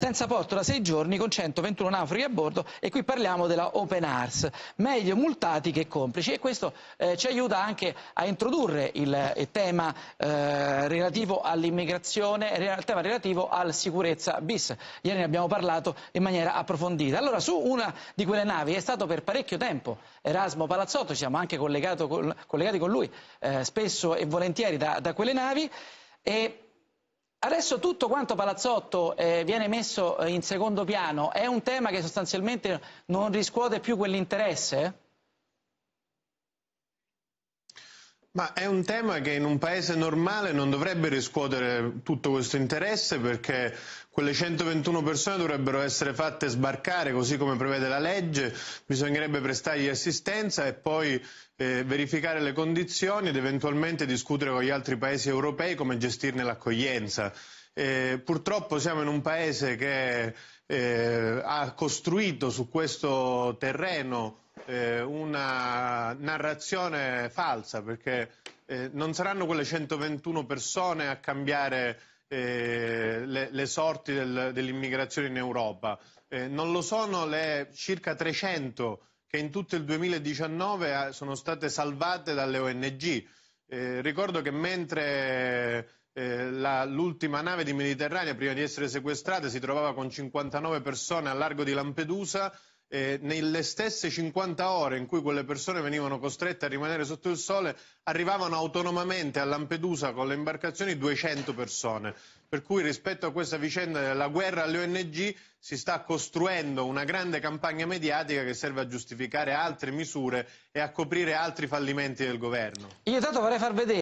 senza porto da sei giorni con 121 naufraghi a bordo e qui parliamo della Open Arms, meglio multati che complici e questo eh, ci aiuta anche a introdurre il, il eh, tema eh, relativo all'immigrazione, il tema relativo alla sicurezza bis. Ieri ne abbiamo parlato in maniera approfondita. Allora su una di quelle navi è stato per parecchio tempo Erasmo Palazzotto, ci siamo anche collegati con lui eh, spesso e volentieri da, da quelle navi e Adesso tutto quanto Palazzotto eh, viene messo eh, in secondo piano, è un tema che sostanzialmente non riscuote più quell'interesse? Ma è un tema che in un paese normale non dovrebbe riscuotere tutto questo interesse perché quelle 121 persone dovrebbero essere fatte sbarcare così come prevede la legge, bisognerebbe prestargli assistenza e poi eh, verificare le condizioni ed eventualmente discutere con gli altri paesi europei come gestirne l'accoglienza. Eh, purtroppo siamo in un paese che eh, ha costruito su questo terreno eh, una narrazione falsa, perché eh, non saranno quelle 121 persone a cambiare eh, le, le, sorti del, dell'immigrazione in Europa. Eh, non lo sono le circa 300 che in tutto il 2019 eh, sono state salvate dalle ONG. Eh, ricordo che mentre eh, la, l'ultima nave di Mediterranea, prima di essere sequestrata, si trovava con 59 persone al largo di Lampedusa, eh, nelle stesse 50 ore in cui quelle persone venivano costrette a rimanere sotto il sole, arrivavano autonomamente a Lampedusa con le imbarcazioni 200 persone. Per cui rispetto a questa vicenda della guerra alle ONG si sta costruendo una grande campagna mediatica che serve a giustificare altre misure e a coprire altri fallimenti del governo. Io vorrei far vedere.